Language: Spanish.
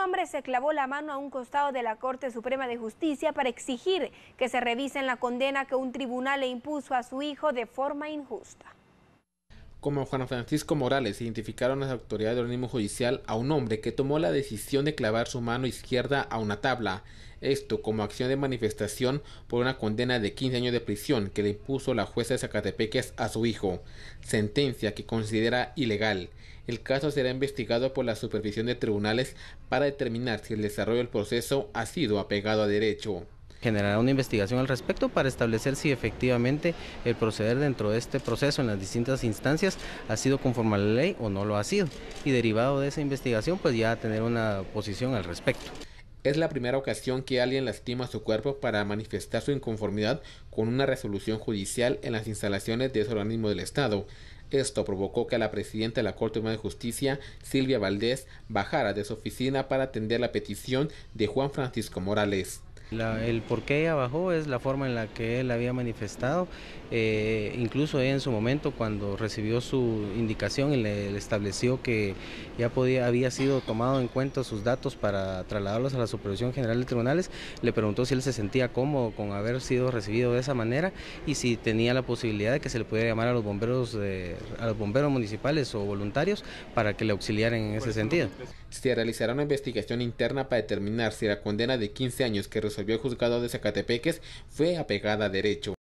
hombre se clavó la mano a un costado de la Corte Suprema de Justicia para exigir que se revisen la condena que un tribunal le impuso a su hijo de forma injusta como Juan Francisco Morales, identificaron las autoridades del organismo judicial a un hombre que tomó la decisión de clavar su mano izquierda a una tabla. Esto como acción de manifestación por una condena de 15 años de prisión que le impuso la jueza de Zacatepeques a su hijo, sentencia que considera ilegal. El caso será investigado por la supervisión de tribunales para determinar si el desarrollo del proceso ha sido apegado a derecho generará una investigación al respecto para establecer si efectivamente el proceder dentro de este proceso en las distintas instancias ha sido conforme a la ley o no lo ha sido. Y derivado de esa investigación, pues ya tener una posición al respecto. Es la primera ocasión que alguien lastima su cuerpo para manifestar su inconformidad con una resolución judicial en las instalaciones de ese organismo del Estado. Esto provocó que la presidenta de la Corte Humana de Justicia, Silvia Valdés, bajara de su oficina para atender la petición de Juan Francisco Morales el por qué ella bajó es la forma en la que él había manifestado, eh, incluso en su momento cuando recibió su indicación y le, estableció que ya podía, había sido tomado en cuenta sus datos para trasladarlos a la Supervisión General de Tribunales, le preguntó si él se sentía cómodo con haber sido recibido de esa manera y si tenía la posibilidad de que se le pudiera llamar a los bomberos, a los bomberos municipales o voluntarios para que le auxiliaran en ese sentido. Se realizará una investigación interna para determinar si la condena de 15 años que el juzgado de Zacatepeques fue apegada a derecho.